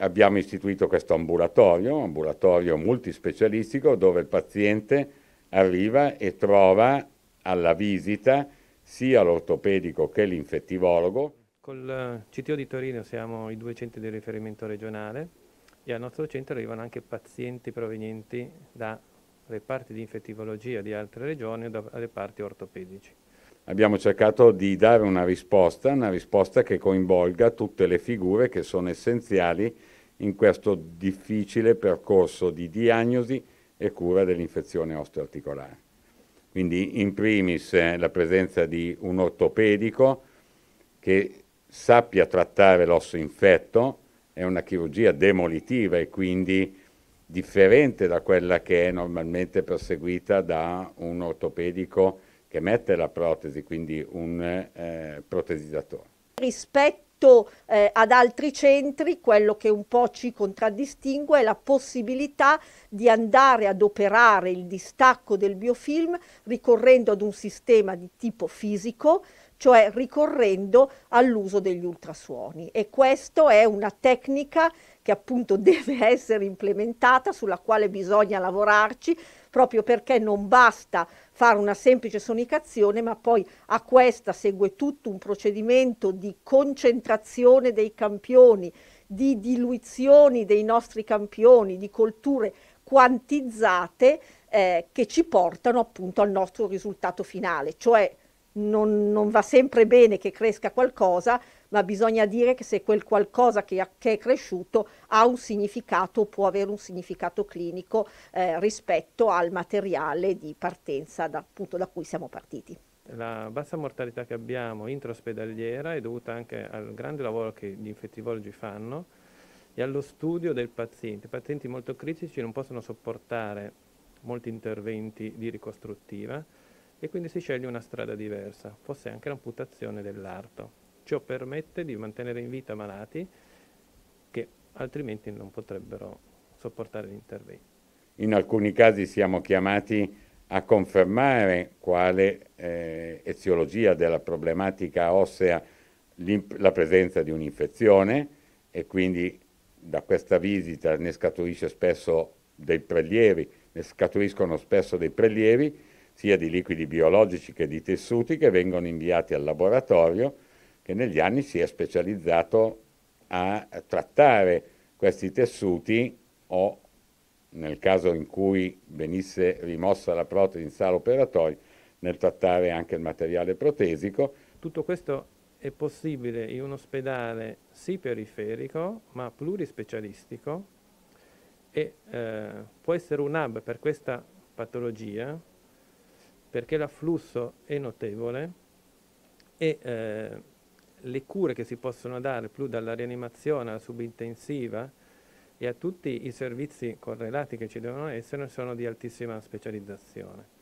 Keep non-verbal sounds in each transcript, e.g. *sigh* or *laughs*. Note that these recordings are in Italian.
abbiamo istituito questo ambulatorio, ambulatorio multispecialistico, dove il paziente arriva e trova alla visita sia l'ortopedico che l'infettivologo. Col eh, CTO di Torino siamo i due centri di riferimento regionale e al nostro centro arrivano anche pazienti provenienti da reparti di infettivologia di altre regioni o da reparti ortopedici. Abbiamo cercato di dare una risposta, una risposta che coinvolga tutte le figure che sono essenziali in questo difficile percorso di diagnosi e cura dell'infezione osteoarticolare. Quindi in primis eh, la presenza di un ortopedico che sappia trattare l'osso infetto, è una chirurgia demolitiva e quindi differente da quella che è normalmente perseguita da un ortopedico che mette la protesi, quindi un eh, protesizzatore. Rispetto rispetto eh, ad altri centri quello che un po' ci contraddistingue è la possibilità di andare ad operare il distacco del biofilm ricorrendo ad un sistema di tipo fisico cioè ricorrendo all'uso degli ultrasuoni. E questa è una tecnica che appunto *laughs* deve essere implementata, sulla quale bisogna lavorarci, proprio perché non basta fare una semplice sonicazione, ma poi a questa segue tutto un procedimento di concentrazione dei campioni, di diluizioni dei nostri campioni, di colture quantizzate eh, che ci portano appunto al nostro risultato finale, cioè non, non, va sempre bene che cresca qualcosa, ma bisogna dire che se quel qualcosa che, che è cresciuto ha un significato, può avere un significato clinico eh, rispetto al materiale di partenza da, appunto, da cui siamo partiti. La bassa mortalità che abbiamo intraospedaliera è dovuta anche al grande lavoro che gli infettivologi fanno e allo studio del paziente. I pazienti molto critici non possono sopportare molti interventi di ricostruttiva, e quindi si sceglie una strada diversa, fosse anche l'amputazione dell'arto. Ciò permette di mantenere in vita malati che altrimenti non potrebbero sopportare l'intervento. In alcuni casi siamo chiamati a confermare quale eh, eziologia della problematica ossea la presenza di un'infezione e quindi da questa visita ne scaturisce spesso dei prelievi, ne scaturiscono spesso dei prelievi sia di liquidi biologici che di tessuti che vengono inviati al laboratorio che negli anni si è specializzato a trattare questi tessuti o nel caso in cui venisse rimossa la protesi in sala operatoria nel trattare anche il materiale protesico. Tutto questo è possibile in un ospedale sì periferico ma plurispecialistico e eh, può essere un hub per questa patologia perché l'afflusso è notevole e eh, le cure che si possono dare, più dalla rianimazione alla subintensiva e a tutti i servizi correlati che ci devono essere, sono di altissima specializzazione.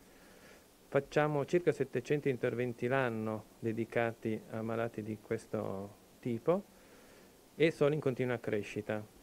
Facciamo circa 700 interventi l'anno dedicati a malati di questo tipo e sono in continua crescita.